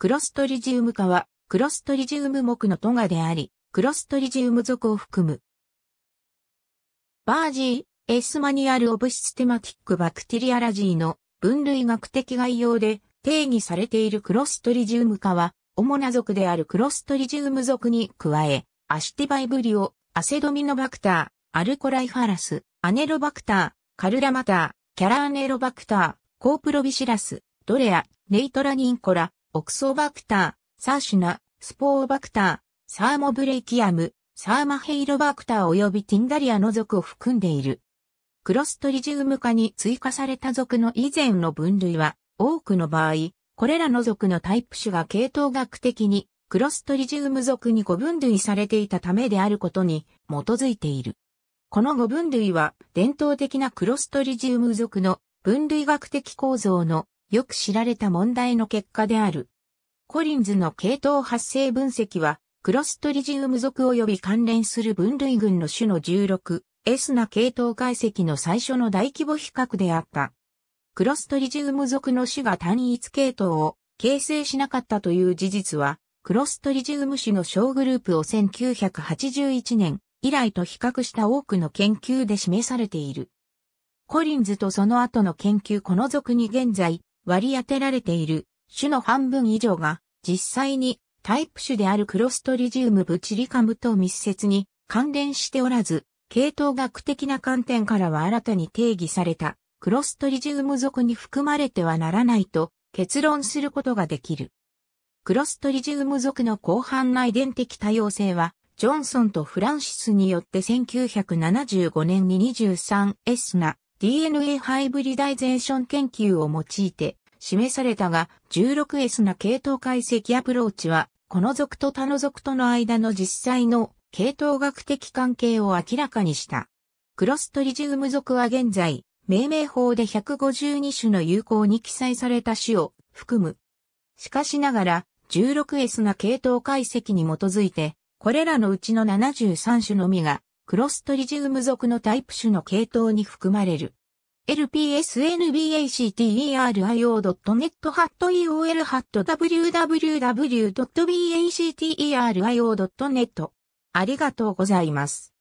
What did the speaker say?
クロストリジウム科は、クロストリジウム目のトガであり、クロストリジウム属を含む。バージー、エスマニュアル・オブ・システマティック・バクテリアラジーの分類学的概要で定義されているクロストリジウム科は、主な属であるクロストリジウム属に加え、アシティバイブリオ、アセドミノバクター、アルコライファラス、アネロバクター、カルラマター、キャラアネロバクター、コープロビシラス、ドレア、ネイトラニンコラ、オクソバクター、サーシュナ、スポーバクター、サーモブレイキアム、サーマヘイロバクター及びティンダリアの属を含んでいる。クロストリジウム化に追加された属の以前の分類は、多くの場合、これらの属のタイプ種が系統学的に、クロストリジウム属に5分類されていたためであることに基づいている。この5分類は、伝統的なクロストリジウム属の分類学的構造のよく知られた問題の結果である。コリンズの系統発生分析は、クロストリジウム属及び関連する分類群の種の 16S な系統解析の最初の大規模比較であった。クロストリジウム属の種が単一系統を形成しなかったという事実は、クロストリジウム種の小グループを1981年以来と比較した多くの研究で示されている。コリンズとその後の研究この属に現在、割り当てられている種の半分以上が実際にタイプ種であるクロストリジウムブチリカムと密接に関連しておらず、系統学的な観点からは新たに定義されたクロストリジウム属に含まれてはならないと結論することができる。クロストリジウム属の広範な遺伝的多様性は、ジョンソンとフランシスによって1975年に 23S な DNA ハイブリダイゼーション研究を用いて示されたが 16S な系統解析アプローチはこの属と他の属との間の実際の系統学的関係を明らかにした。クロストリジウム属は現在、命名法で152種の有効に記載された種を含む。しかしながら、16S な系統解析に基づいて、これらのうちの73種のみがクロストリジウム属のタイプ種の系統に含まれる。lpsnbacterio.net ハット eol ハット www.bacterio.net ありがとうございます。